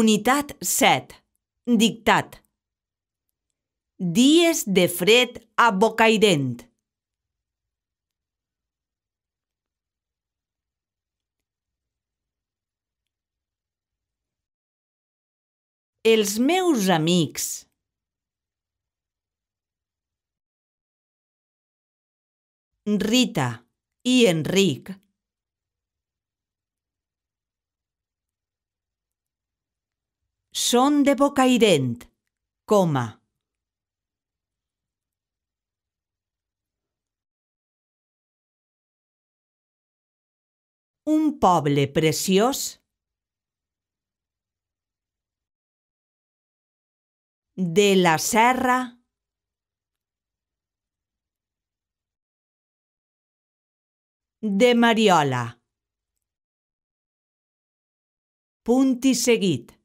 Unitat 7. Dictat. Dies de fred a Bocairent. Els meus amics. Rita i Enric Són de Bocairent, coma. Un poble preciós de la serra de Mariola. Punt i seguit.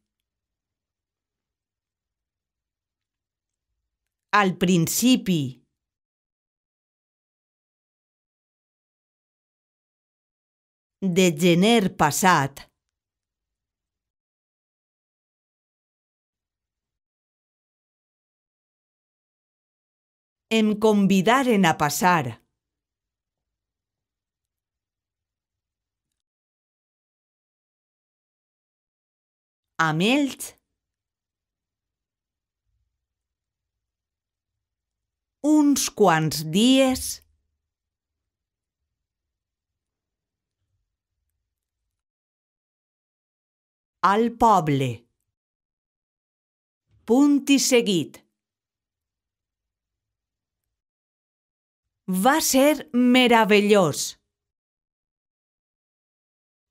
al principi. De gener passat. Em convidaren a passar. Amb ells, uns quants dies al poble. Punt i seguit. Va ser meravellós.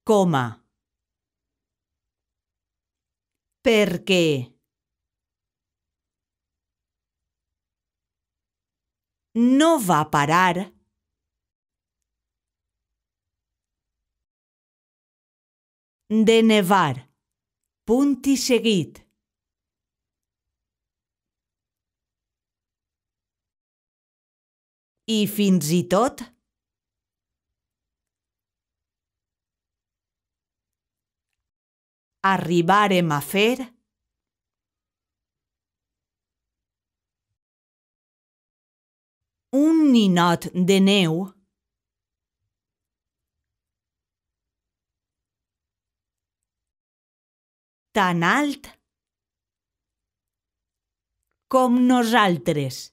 Coma. Perquè... no va parar. De nevar, punt i seguit. I fins i tot arribarem a fer un ninot de neu tan alt com nosaltres.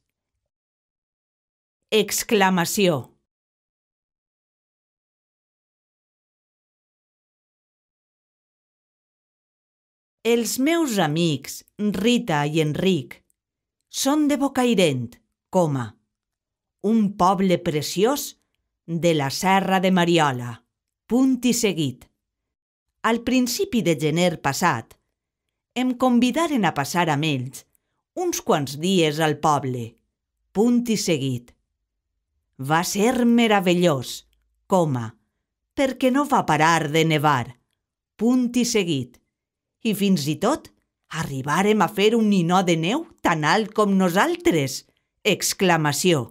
Exclamació. Els meus amics, Rita i Enric, són de Bocairent, coma un poble preciós de la Serra de Mariola. Punt i seguit. Al principi de gener passat, em convidaren a passar amb ells uns quants dies al poble. Punt i seguit. Va ser meravellós, coma, perquè no va parar de nevar. Punt i seguit. I fins i tot arribàrem a fer un ninó de neu tan alt com nosaltres! Exclamació!